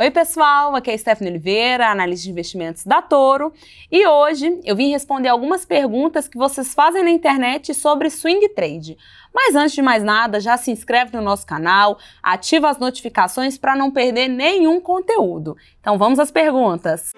Oi, pessoal, aqui é Stephanie Oliveira, analista de investimentos da Toro, e hoje eu vim responder algumas perguntas que vocês fazem na internet sobre swing trade. Mas antes de mais nada, já se inscreve no nosso canal, ativa as notificações para não perder nenhum conteúdo. Então vamos às perguntas.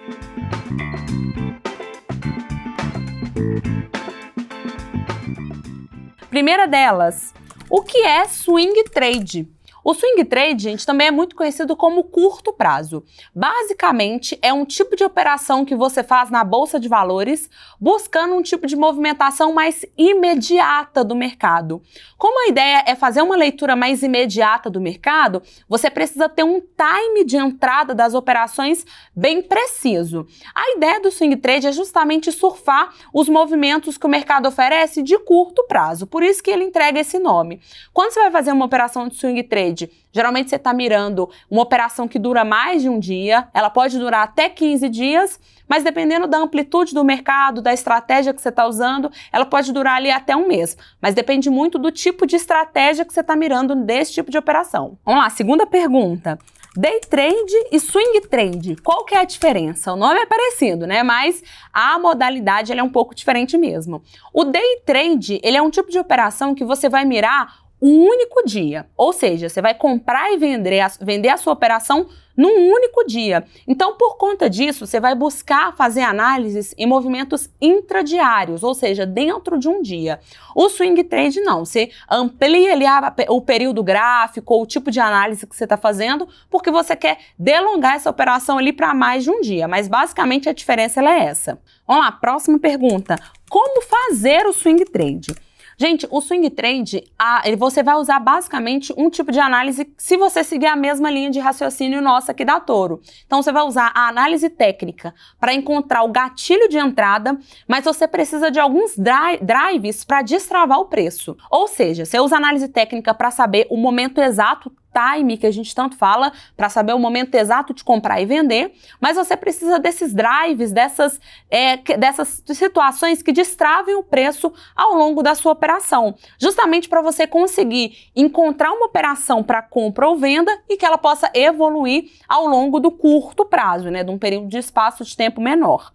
Primeira delas, o que é swing trade? O swing trade, gente, também é muito conhecido como curto prazo. Basicamente, é um tipo de operação que você faz na bolsa de valores, buscando um tipo de movimentação mais imediata do mercado. Como a ideia é fazer uma leitura mais imediata do mercado, você precisa ter um time de entrada das operações bem preciso. A ideia do swing trade é justamente surfar os movimentos que o mercado oferece de curto prazo. Por isso que ele entrega esse nome. Quando você vai fazer uma operação de swing trade, trade, geralmente você está mirando uma operação que dura mais de um dia, ela pode durar até 15 dias, mas dependendo da amplitude do mercado, da estratégia que você está usando, ela pode durar ali até um mês. Mas depende muito do tipo de estratégia que você está mirando desse tipo de operação. Vamos lá, segunda pergunta. Day trade e swing trade, qual que é a diferença? O nome é parecido, né? Mas a modalidade é um pouco diferente mesmo. O day trade ele é um tipo de operação que você vai mirar um único dia. Ou seja, você vai comprar e vender, vender a sua operação num único dia. Então, por conta disso, você vai buscar fazer análises em movimentos intradiários, ou seja, dentro de um dia. O swing trade não, você amplia ali a, o período gráfico ou o tipo de análise que você está fazendo, porque você quer delongar essa operação ali para mais de um dia. Mas basicamente a diferença é essa. Vamos lá, próxima pergunta. Como fazer o swing trade? Gente, o swing trade, a, você vai usar basicamente um tipo de análise se você seguir a mesma linha de raciocínio nossa aqui da Toro. Então você vai usar a análise técnica para encontrar o gatilho de entrada, mas você precisa de alguns dri drives para destravar o preço. Ou seja, você usa análise técnica para saber o momento exato time que a gente tanto fala, para saber o momento exato de comprar e vender, mas você precisa desses drives, dessas, é, dessas situações que destravem o preço ao longo da sua operação, justamente para você conseguir encontrar uma operação para compra ou venda e que ela possa evoluir ao longo do curto prazo, né, de um período de espaço de tempo menor.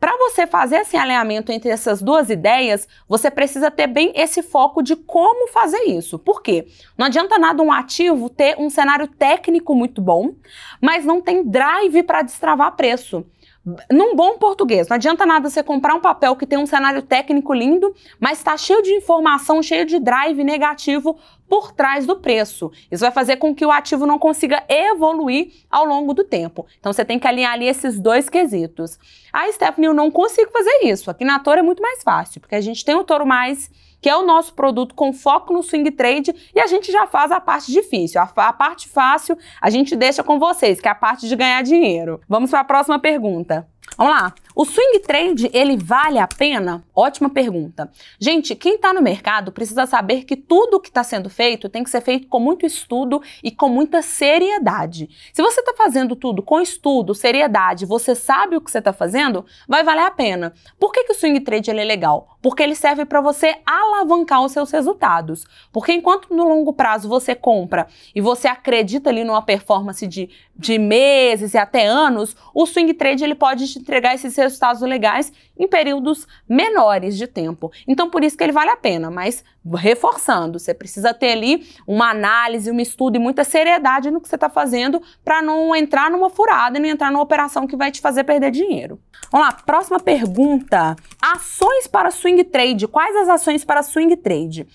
Para você fazer esse alinhamento entre essas duas ideias, você precisa ter bem esse foco de como fazer isso. Por quê? Não adianta nada um ativo ter um cenário técnico muito bom, mas não tem drive para destravar preço. Num bom português, não adianta nada você comprar um papel que tem um cenário técnico lindo, mas está cheio de informação, cheio de drive negativo por trás do preço. Isso vai fazer com que o ativo não consiga evoluir ao longo do tempo. Então você tem que alinhar ali esses dois quesitos. Ah, Stephanie, eu não consigo fazer isso. Aqui na Toro é muito mais fácil, porque a gente tem o Toro Mais que é o nosso produto com foco no swing trade e a gente já faz a parte difícil. A, a parte fácil a gente deixa com vocês, que é a parte de ganhar dinheiro. Vamos para a próxima pergunta. Vamos lá. O swing trade, ele vale a pena? Ótima pergunta. Gente, quem está no mercado precisa saber que tudo que está sendo feito tem que ser feito com muito estudo e com muita seriedade. Se você está fazendo tudo com estudo, seriedade, você sabe o que você está fazendo, vai valer a pena. Por que, que o swing trade ele é legal? Porque ele serve para você alavancar os seus resultados. Porque enquanto no longo prazo você compra e você acredita ali numa performance de, de meses e até anos, o swing trade ele pode te entregar esses resultados legais em períodos menores de tempo. Então, por isso que ele vale a pena, mas reforçando, você precisa ter ali uma análise, um estudo e muita seriedade no que você está fazendo para não entrar numa furada e não entrar numa operação que vai te fazer perder dinheiro. Vamos lá, próxima pergunta. Ações para swing trade. Quais as ações para swing trade?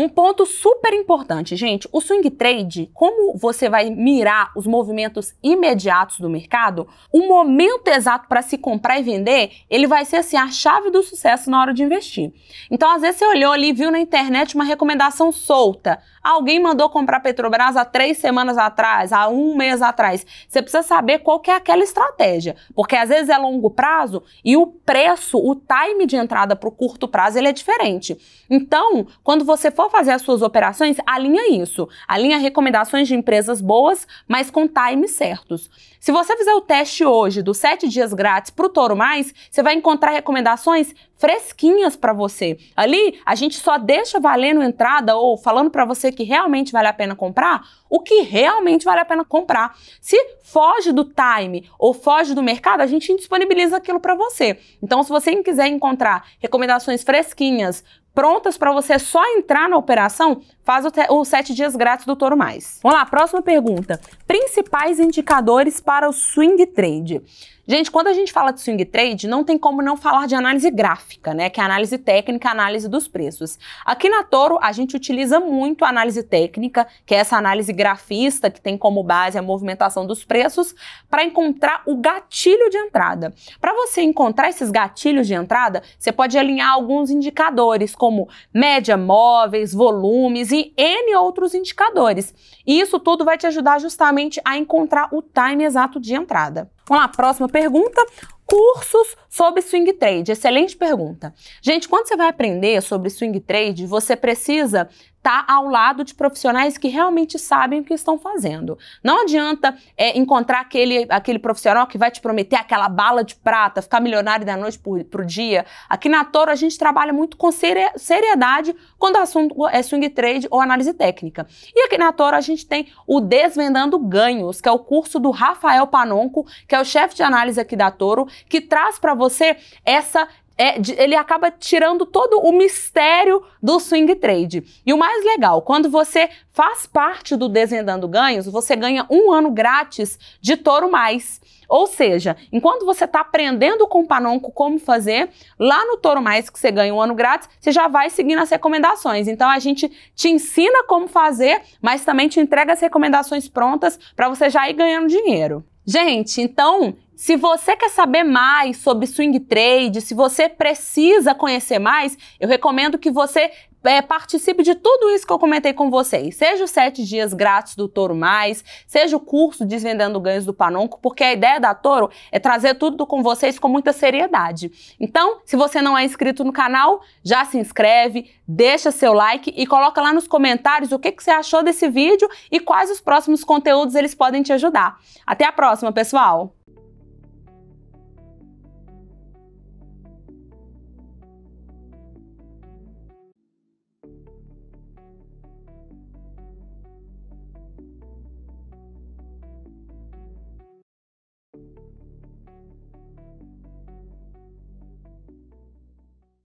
Um ponto super importante, gente, o swing trade, como você vai mirar os movimentos imediatos do mercado, o momento exato para se comprar e vender, ele vai ser assim a chave do sucesso na hora de investir. Então, às vezes você olhou ali, viu na internet uma recomendação solta. Alguém mandou comprar Petrobras há três semanas atrás, há um mês atrás. Você precisa saber qual que é aquela estratégia, porque às vezes é longo prazo e o preço, o time de entrada para o curto prazo, ele é diferente. Então, quando você for fazer as suas operações, alinha isso. Alinha recomendações de empresas boas, mas com times certos. Se você fizer o teste hoje dos 7 dias grátis para o Toro Mais, você vai encontrar recomendações fresquinhas para você. Ali, a gente só deixa valendo entrada ou falando para você que realmente vale a pena comprar, o que realmente vale a pena comprar. Se foge do time ou foge do mercado, a gente disponibiliza aquilo para você. Então, se você quiser encontrar recomendações fresquinhas prontas para você só entrar na operação, faz os sete dias grátis do Toro Mais. Vamos lá, próxima pergunta. Principais indicadores para o swing trade. Gente, quando a gente fala de swing trade, não tem como não falar de análise gráfica, né? Que é a análise técnica, a análise dos preços. Aqui na Toro, a gente utiliza muito a análise técnica, que é essa análise grafista que tem como base a movimentação dos preços, para encontrar o gatilho de entrada. Para você encontrar esses gatilhos de entrada, você pode alinhar alguns indicadores, como média móveis, volumes e N outros indicadores. E isso tudo vai te ajudar justamente a encontrar o time exato de entrada. Vamos lá, próxima pergunta cursos sobre swing trade? Excelente pergunta. Gente, quando você vai aprender sobre swing trade, você precisa estar tá ao lado de profissionais que realmente sabem o que estão fazendo. Não adianta é, encontrar aquele, aquele profissional que vai te prometer aquela bala de prata, ficar milionário da noite para o dia. Aqui na Toro a gente trabalha muito com seriedade quando o assunto é swing trade ou análise técnica. E aqui na Toro a gente tem o Desvendando Ganhos, que é o curso do Rafael Panonco, que é o chefe de análise aqui da Toro, que traz para você essa é, ele acaba tirando todo o mistério do swing trade. E o mais legal, quando você faz parte do Desvendando Ganhos, você ganha um ano grátis de Toro Mais. Ou seja, enquanto você está aprendendo com o Panonco como fazer, lá no Toro Mais, que você ganha um ano grátis, você já vai seguindo as recomendações. Então a gente te ensina como fazer, mas também te entrega as recomendações prontas para você já ir ganhando dinheiro. Gente, então se você quer saber mais sobre swing trade, se você precisa conhecer mais, eu recomendo que você é, participe de tudo isso que eu comentei com vocês. Seja os sete dias grátis do Toro Mais, seja o curso Desvendando Ganhos do Panonco, porque a ideia da Toro é trazer tudo com vocês com muita seriedade. Então, se você não é inscrito no canal, já se inscreve, deixa seu like e coloca lá nos comentários o que, que você achou desse vídeo e quais os próximos conteúdos eles podem te ajudar. Até a próxima, pessoal!